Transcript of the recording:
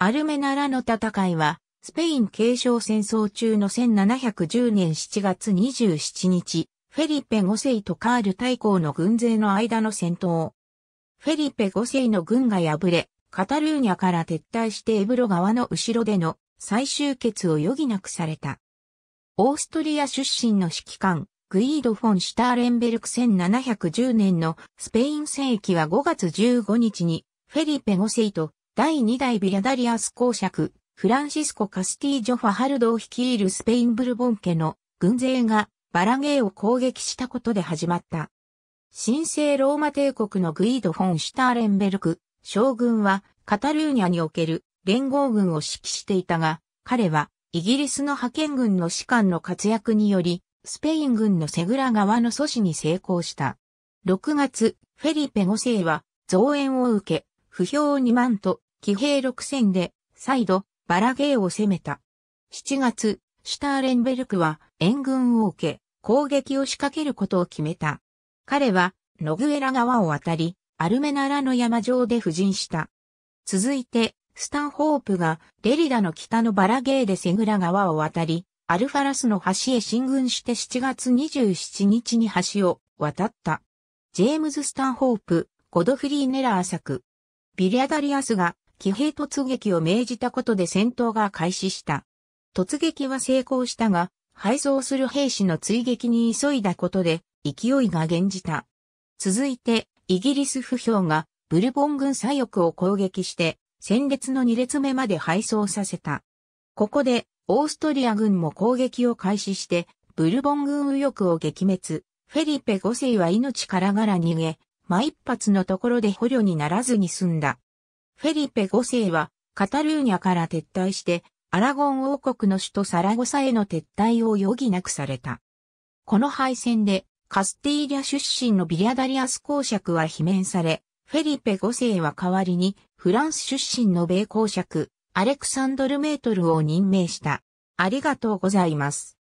アルメナラの戦いは、スペイン継承戦争中の1710年7月27日、フェリペ5世とカール大公の軍勢の間の戦闘。フェリペ5世の軍が敗れ、カタルーニャから撤退してエブロ川の後ろでの最終決を余儀なくされた。オーストリア出身の指揮官、グイード・フォン・シュターレンベルク1710年のスペイン戦役は5月15日にフェリペ5世と第2代ビアダリアス公爵、フランシスコ・カスティージョ・ファハルドを率いるスペインブルボン家の軍勢がバラゲーを攻撃したことで始まった。神聖ローマ帝国のグイード・フォン・シュターレンベルク、将軍はカタルーニャにおける連合軍を指揮していたが、彼はイギリスの派遣軍の士官の活躍により、スペイン軍のセグラ側の阻止に成功した。6月、フェリペ5世は増援を受け、不評2万と騎兵六戦で、再度、バラゲーを攻めた。7月、シュターレンベルクは援軍を受け、攻撃を仕掛けることを決めた。彼は、ノグエラ川を渡り、アルメナラの山上で布陣した。続いて、スタンホープがデリダの北のバラゲーでセグラ川を渡り、アルファラスの橋へ進軍して7月27日に橋を渡った。ジェームズ・スタンホープ、ゴドフリー・ネラー作。ビリアダリアスが騎兵突撃を命じたことで戦闘が開始した。突撃は成功したが、配送する兵士の追撃に急いだことで、勢いが減じた。続いて、イギリス不評が、ブルボン軍左翼を攻撃して、戦列の2列目まで配送させた。ここで、オーストリア軍も攻撃を開始して、ブルボン軍右翼を撃滅。フェリペ5世は命からがら逃げ、毎一発のところで捕虜にならずに済んだ。フェリペ5世はカタルーニャから撤退して、アラゴン王国の首都サラゴサへの撤退を余儀なくされた。この敗戦で、カスティーリャ出身のビリアダリアス公爵は罷免され、フェリペ5世は代わりに、フランス出身の米公爵、アレクサンドル・メートルを任命した。ありがとうございます。